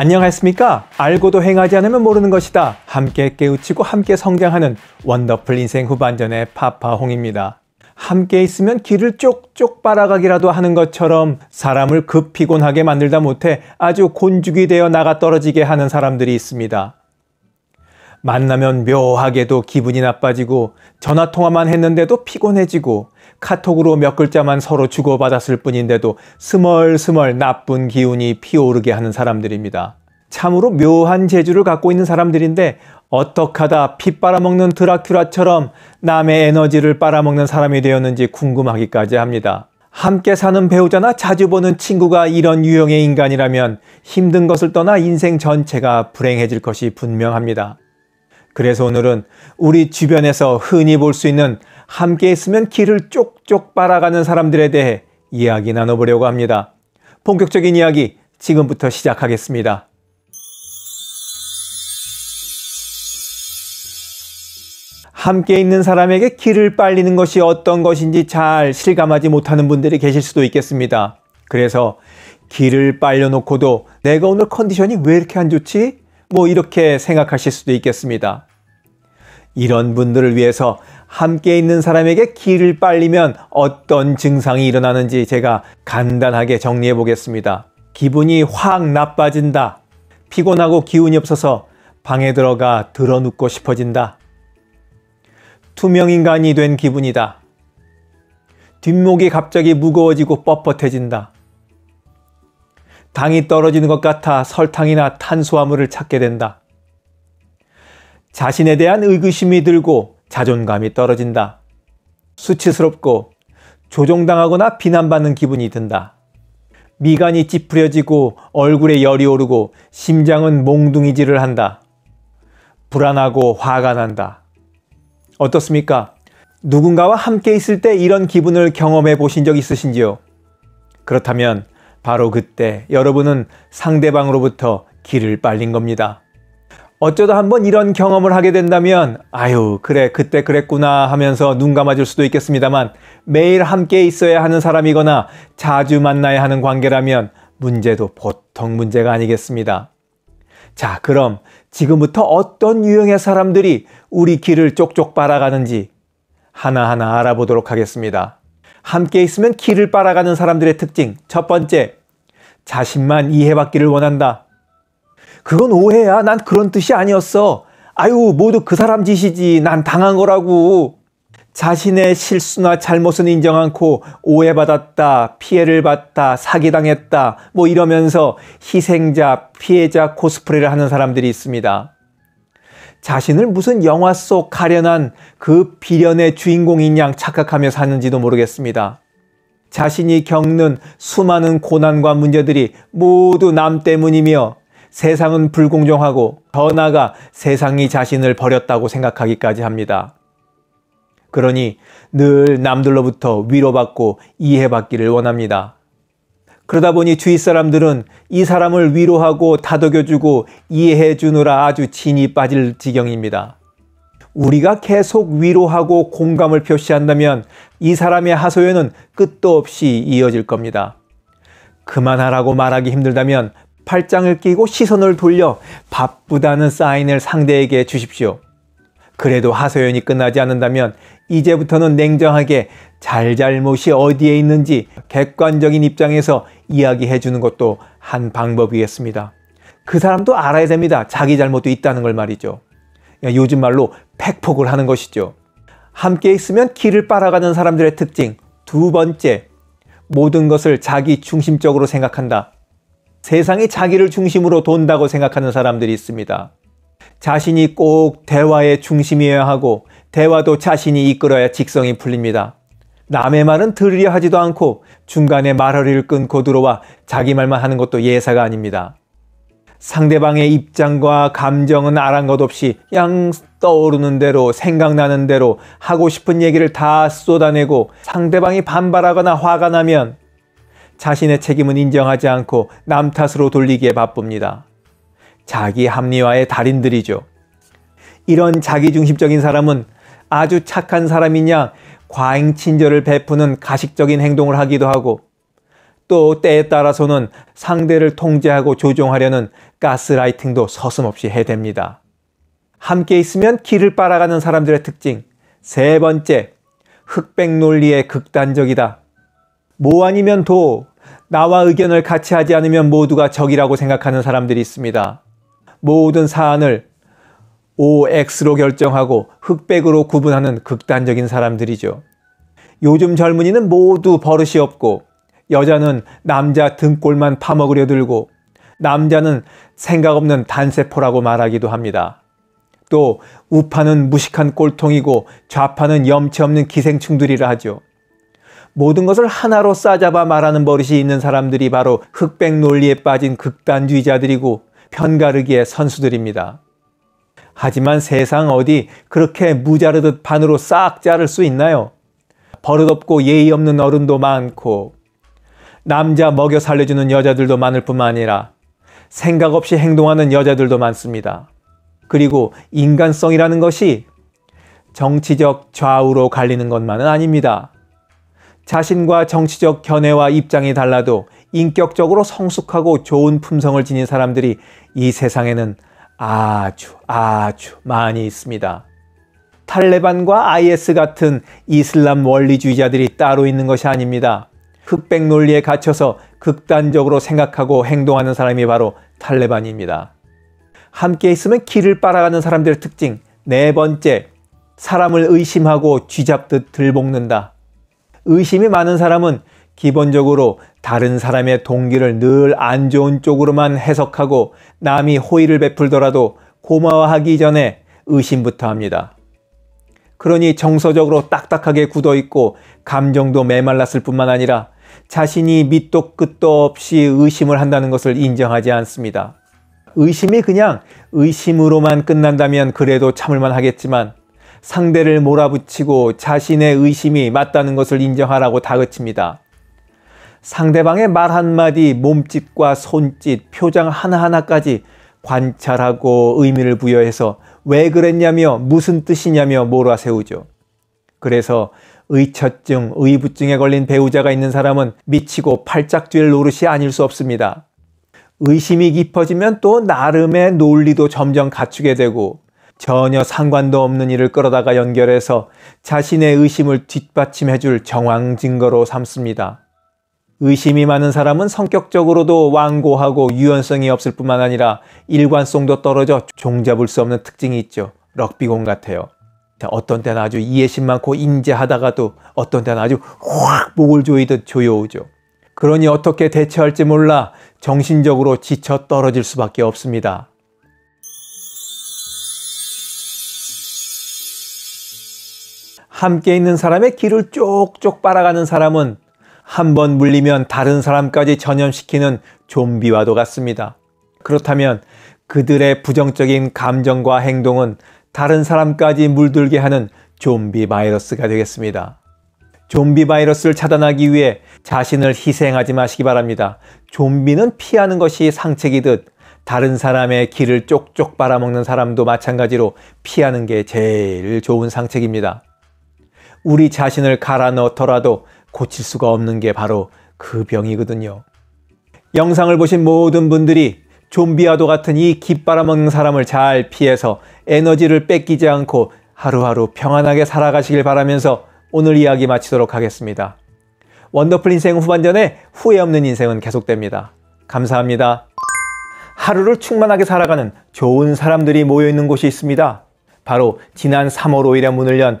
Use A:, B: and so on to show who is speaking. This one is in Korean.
A: 안녕하십니까? 알고도 행하지 않으면 모르는 것이다. 함께 깨우치고 함께 성장하는 원더풀 인생 후반전의 파파홍입니다. 함께 있으면 길을 쪽쪽 빨아가기라도 하는 것처럼 사람을 급피곤하게 만들다 못해 아주 곤죽이 되어 나가 떨어지게 하는 사람들이 있습니다. 만나면 묘하게도 기분이 나빠지고 전화통화만 했는데도 피곤해지고 카톡으로 몇 글자만 서로 주고받았을 뿐인데도 스멀스멀 나쁜 기운이 피오르게 하는 사람들입니다. 참으로 묘한 재주를 갖고 있는 사람들인데 어떡하다 피 빨아먹는 드라큘라처럼 남의 에너지를 빨아먹는 사람이 되었는지 궁금하기까지 합니다. 함께 사는 배우자나 자주 보는 친구가 이런 유형의 인간이라면 힘든 것을 떠나 인생 전체가 불행해질 것이 분명합니다. 그래서 오늘은 우리 주변에서 흔히 볼 수 있는 함께 있으면 길을 쪽쪽 빨아가는 사람들에 대해 이야기 나눠보려고 합니다. 본격적인 이야기 지금부터 시작하겠습니다. 함께 있는 사람에게 길을 빨리는 것이 어떤 것인지 잘 실감하지 못하는 분들이 계실 수도 있겠습니다. 그래서 길을 빨려놓고도 내가 오늘 컨디션이 왜 이렇게 안 좋지? 뭐 이렇게 생각하실 수도 있겠습니다. 이런 분들을 위해서 함께 있는 사람에게 길을 빨리면 어떤 증상이 일어나는지 제가 간단하게 정리해 보겠습니다. 기분이 확 나빠진다. 피곤하고 기운이 없어서 방에 들어가 드러눕고 싶어진다. 투명인간이 된 기분이다. 뒷목이 갑자기 무거워지고 뻣뻣해진다. 당이 떨어지는 것 같아 설탕이나 탄수화물을 찾게 된다. 자신에 대한 의구심이 들고 자존감이 떨어진다. 수치스럽고 조종당하거나 비난받는 기분이 든다. 미간이 찌푸려지고 얼굴에 열이 오르고 심장은 몽둥이질을 한다. 불안하고 화가 난다. 어떻습니까? 누군가와 함께 있을 때 이런 기분을 경험해 보신 적 있으신지요? 그렇다면 바로 그때 여러분은 상대방으로부터 길을 빨린 겁니다. 어쩌다 한번 이런 경험을 하게 된다면 아유 그래 그때 그랬구나 하면서 눈 감아줄 수도 있겠습니다만 매일 함께 있어야 하는 사람이거나 자주 만나야 하는 관계라면 문제도 보통 문제가 아니겠습니다. 자 그럼 지금부터 어떤 유형의 사람들이 우리 길을 쪽쪽 빨아가는지 하나하나 알아보도록 하겠습니다. 함께 있으면 길을 빨아가는 사람들의 특징 첫 번째 자신만 이해받기를 원한다. 그건 오해야. 난 그런 뜻이 아니었어. 아유, 모두 그 사람 짓이지. 난 당한 거라고. 자신의 실수나 잘못은 인정 않고 오해받았다, 피해를 봤다, 사기당했다, 뭐 이러면서 희생자, 피해자 코스프레를 하는 사람들이 있습니다. 자신을 무슨 영화 속 가련한 그 비련의 주인공인 양 착각하며 사는지도 모르겠습니다. 자신이 겪는 수많은 고난과 문제들이 모두 남 때문이며 세상은 불공정하고 더 나아가 세상이 자신을 버렸다고 생각하기까지 합니다. 그러니 늘 남들로부터 위로받고 이해받기를 원합니다. 그러다 보니 주위 사람들은 이 사람을 위로하고 다독여주고 이해해 주느라 아주 진이 빠질 지경입니다. 우리가 계속 위로하고 공감을 표시한다면 이 사람의 하소연은 끝도 없이 이어질 겁니다. 그만하라고 말하기 힘들다면 팔짱을 끼고 시선을 돌려 바쁘다는 사인을 상대에게 주십시오. 그래도 하소연이 끝나지 않는다면 이제부터는 냉정하게 잘잘못이 어디에 있는지 객관적인 입장에서 이야기해 주는 것도 한 방법이겠습니다. 그 사람도 알아야 됩니다. 자기 잘못도 있다는 걸 말이죠. 예, 요즘 말로 팩폭을 하는 것이죠. 함께 있으면 길을 빨아가는 사람들의 특징 두 번째, 모든 것을 자기 중심적으로 생각한다. 세상이 자기를 중심으로 돈다고 생각하는 사람들이 있습니다. 자신이 꼭 대화의 중심이어야 하고 대화도 자신이 이끌어야 직성이 풀립니다. 남의 말은 들으려 하지도 않고 중간에 말허리를 끊고 들어와 자기 말만 하는 것도 예사가 아닙니다. 상대방의 입장과 감정은 아랑것 없이 양 떠오르는 대로 생각나는 대로 하고 싶은 얘기를 다 쏟아내고 상대방이 반발하거나 화가 나면 자신의 책임은 인정하지 않고 남 탓으로 돌리기에 바쁩니다. 자기 합리화의 달인들이죠. 이런 자기중심적인 사람은 아주 착한 사람이냐 과잉 친절을 베푸는 가식적인 행동을 하기도 하고 또 때에 따라서는 상대를 통제하고 조종하려는 가스라이팅도 서슴없이 해댑니다. 함께 있으면 길을 빨아가는 사람들의 특징. 세 번째, 흑백 논리의 극단적이다. 모 뭐 아니면 도, 나와 의견을 같이 하지 않으면 모두가 적이라고 생각하는 사람들이 있습니다. 모든 사안을 OX로 결정하고 흑백으로 구분하는 극단적인 사람들이죠. 요즘 젊은이는 모두 버릇이 없고 여자는 남자 등골만 파먹으려 들고 남자는 생각 없는 단세포라고 말하기도 합니다. 또 우파는 무식한 꼴통이고 좌파는 염치 없는 기생충들이라 하죠. 모든 것을 하나로 싸잡아 말하는 버릇이 있는 사람들이 바로 흑백 논리에 빠진 극단주의자들이고 편가르기의 선수들입니다. 하지만 세상 어디 그렇게 무자르듯 반으로 싹 자를 수 있나요? 버릇없고 예의 없는 어른도 많고 남자 먹여 살려주는 여자들도 많을 뿐만 아니라 생각 없이 행동하는 여자들도 많습니다. 그리고 인간성이라는 것이 정치적 좌우로 갈리는 것만은 아닙니다. 자신과 정치적 견해와 입장이 달라도 인격적으로 성숙하고 좋은 품성을 지닌 사람들이 이 세상에는 아주 아주 많이 있습니다. 탈레반과 IS 같은 이슬람 원리주의자들이 따로 있는 것이 아닙니다. 흑백 논리에 갇혀서 극단적으로 생각하고 행동하는 사람이 바로 탈레반입니다. 함께 있으면 길을 빨아가는 사람들의 특징 네 번째, 사람을 의심하고 쥐잡듯 들볶는다. 의심이 많은 사람은 기본적으로 다른 사람의 동기를 늘 안 좋은 쪽으로만 해석하고 남이 호의를 베풀더라도 고마워하기 전에 의심부터 합니다. 그러니 정서적으로 딱딱하게 굳어 있고 감정도 메말랐을 뿐만 아니라 자신이 밑도 끝도 없이 의심을 한다는 것을 인정하지 않습니다. 의심이 그냥 의심으로만 끝난다면 그래도 참을만 하겠지만 상대를 몰아붙이고 자신의 의심이 맞다는 것을 인정하라고 다그칩니다. 상대방의 말 한마디, 몸짓과 손짓, 표정 하나하나까지 관찰하고 의미를 부여해서 왜 그랬냐며 무슨 뜻이냐며 몰아세우죠. 그래서 의처증, 의부증에 걸린 배우자가 있는 사람은 미치고 팔짝 뛸 노릇이 아닐 수 없습니다. 의심이 깊어지면 또 나름의 논리도 점점 갖추게 되고 전혀 상관도 없는 일을 끌어다가 연결해서 자신의 의심을 뒷받침해 줄 정황 증거로 삼습니다. 의심이 많은 사람은 성격적으로도 완고하고 유연성이 없을 뿐만 아니라 일관성도 떨어져 종잡을 수 없는 특징이 있죠. 럭비공 같아요. 어떤 때는 아주 이해심 많고 인재하다가도 어떤 때는 아주 확 목을 조이듯 조여오죠. 그러니 어떻게 대처할지 몰라 정신적으로 지쳐 떨어질 수밖에 없습니다. 함께 있는 사람의 기를 쪽쪽 빨아가는 사람은 한 번 물리면 다른 사람까지 전염시키는 좀비와도 같습니다. 그렇다면 그들의 부정적인 감정과 행동은 다른 사람까지 물들게 하는 좀비 바이러스가 되겠습니다. 좀비 바이러스를 차단하기 위해 자신을 희생하지 마시기 바랍니다. 좀비는 피하는 것이 상책이듯 다른 사람의 기를 쪽쪽 빨아먹는 사람도 마찬가지로 피하는 게 제일 좋은 상책입니다. 우리 자신을 갈아 넣더라도 고칠 수가 없는 게 바로 그 병이거든요. 영상을 보신 모든 분들이 좀비와도 같은 이 깃바라먹는 사람을 잘 피해서 에너지를 뺏기지 않고 하루하루 평안하게 살아가시길 바라면서 오늘 이야기 마치도록 하겠습니다. 원더풀 인생 후반전에 후회 없는 인생은 계속됩니다. 감사합니다. 하루를 충만하게 살아가는 좋은 사람들이 모여있는 곳이 있습니다. 바로 지난 3월 5일에 문을 연